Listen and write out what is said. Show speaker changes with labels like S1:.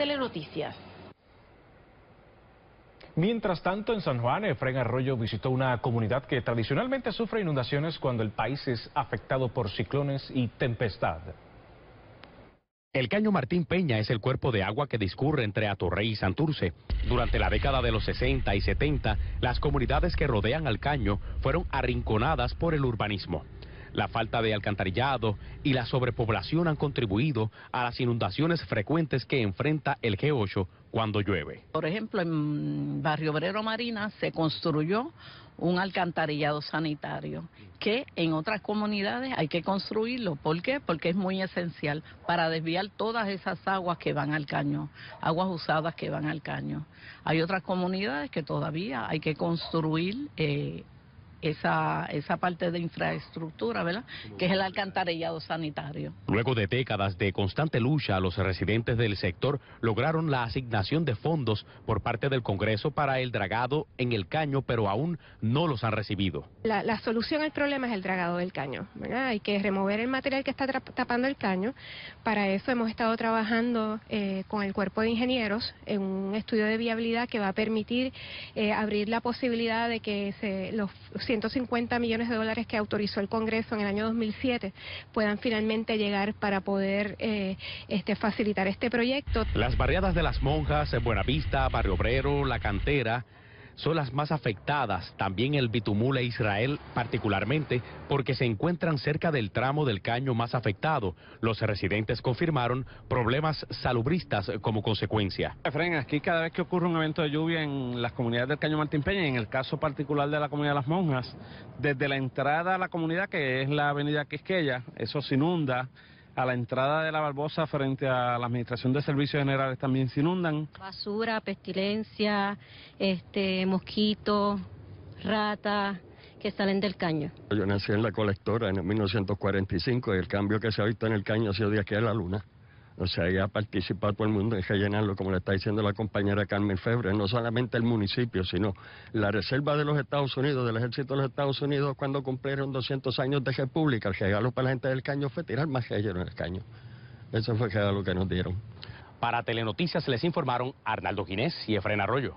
S1: Telenoticias.
S2: Mientras tanto, en San Juan, Efraín Arroyo visitó una comunidad que tradicionalmente sufre inundaciones cuando el país es afectado por ciclones y tempestad. El Caño Martín Peña es el cuerpo de agua que discurre entre Atorrey y Santurce. Durante la década de los 60 y 70, las comunidades que rodean al caño fueron arrinconadas por el urbanismo. La falta de alcantarillado y la sobrepoblación han contribuido a las inundaciones frecuentes que enfrenta el G8 cuando llueve.
S3: Por ejemplo, en Barrio Obrero Marina se construyó un alcantarillado sanitario, que en otras comunidades hay que construirlo. ¿Por qué? Porque es muy esencial para desviar todas esas aguas que van al caño, aguas usadas que van al caño. Hay otras comunidades que todavía hay que construir. Eh, esa, esa parte de infraestructura, ¿verdad? Que es el alcantarillado sanitario.
S2: Luego de décadas de constante lucha, los residentes del sector lograron la asignación de fondos por parte del Congreso para el dragado en el caño, pero aún no los han recibido.
S1: La, solución al problema es el dragado del caño, Hay que remover el material que está tapando el caño. Para eso hemos estado trabajando eh, con el cuerpo de ingenieros en un estudio de viabilidad que va a permitir eh, abrir la posibilidad de que se, los 150 millones de dólares que autorizó el Congreso en el año 2007 puedan finalmente llegar para poder eh, este, facilitar este proyecto.
S2: Las barriadas de las monjas en Buenavista, Barrio Obrero, La Cantera son las más afectadas, también el Bitumula e Israel particularmente, porque se encuentran cerca del tramo del caño más afectado. Los residentes confirmaron problemas salubristas como consecuencia. Efren, aquí cada vez que ocurre un evento de lluvia en las comunidades del caño Martín Peña, en el caso particular de la comunidad de las monjas, desde la entrada a la comunidad, que es la avenida Quisqueya, eso se inunda a la entrada de la Barbosa frente a la Administración de Servicios Generales también se inundan.
S3: Basura, pestilencia, este, mosquitos, rata que salen del caño.
S4: Yo nací en la colectora en 1945 y el cambio que se ha visto en el caño ha sido de aquí a la luna. O sea, ya participar todo el mundo en llenarlo, como le está diciendo la compañera Carmen Febre, no solamente el municipio, sino la Reserva de los Estados Unidos, del Ejército de los Estados Unidos, cuando cumplieron 200 años de república, el regalo para la gente del caño fue tirar más en el caño. Eso fue el lo que nos
S2: dieron. Para Telenoticias les informaron Arnaldo Ginés y Efren Arroyo.